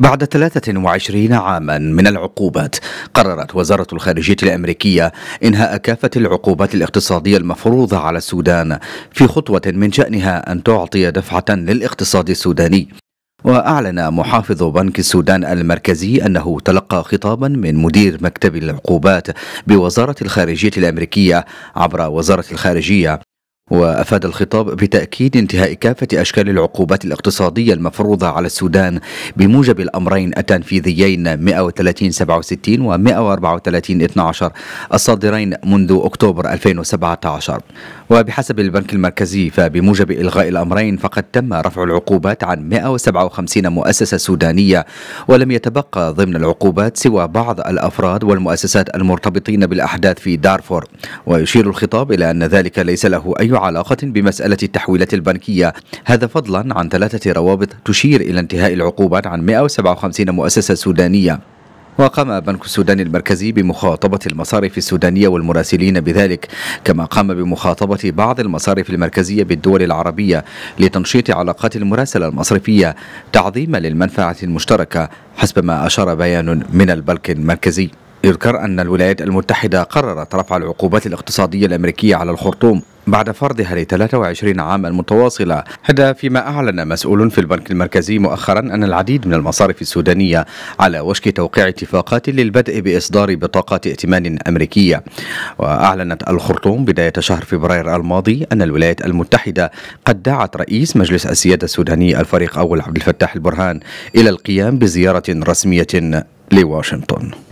بعد 23 عاما من العقوبات قررت وزارة الخارجية الأمريكية إنهاء كافة العقوبات الاقتصادية المفروضة على السودان في خطوة من شأنها أن تعطي دفعة للاقتصاد السوداني وأعلن محافظ بنك السودان المركزي أنه تلقى خطابا من مدير مكتب العقوبات بوزارة الخارجية الأمريكية عبر وزارة الخارجية وأفاد الخطاب بتأكيد انتهاء كافة أشكال العقوبات الاقتصادية المفروضة على السودان بموجب الأمرين التنفيذيين 13067 و 13412 الصادرين منذ أكتوبر 2017 وبحسب البنك المركزي فبموجب إلغاء الأمرين فقد تم رفع العقوبات عن 157 مؤسسة سودانية ولم يتبقى ضمن العقوبات سوى بعض الأفراد والمؤسسات المرتبطين بالأحداث في دارفور ويشير الخطاب إلى أن ذلك ليس له أي علاقة بمسألة التحويلات البنكية هذا فضلا عن ثلاثة روابط تشير إلى انتهاء العقوبات عن 157 مؤسسة سودانية وقام بنك السودان المركزي بمخاطبة المصارف السودانية والمراسلين بذلك كما قام بمخاطبة بعض المصارف المركزية بالدول العربية لتنشيط علاقات المراسلة المصرفية تعظيما للمنفعة المشتركة حسب ما أشار بيان من البنك المركزي يذكر أن الولايات المتحدة قررت رفع العقوبات الاقتصادية الأمريكية على الخرطوم بعد فرضها ل23 عاما متواصلة هذا فيما أعلن مسؤول في البنك المركزي مؤخرا أن العديد من المصارف السودانية على وشك توقيع اتفاقات للبدء بإصدار بطاقات ائتمان أمريكية وأعلنت الخرطوم بداية شهر فبراير الماضي أن الولايات المتحدة قد دعت رئيس مجلس السيادة السوداني الفريق أول عبد الفتاح البرهان إلى القيام بزيارة رسمية لواشنطن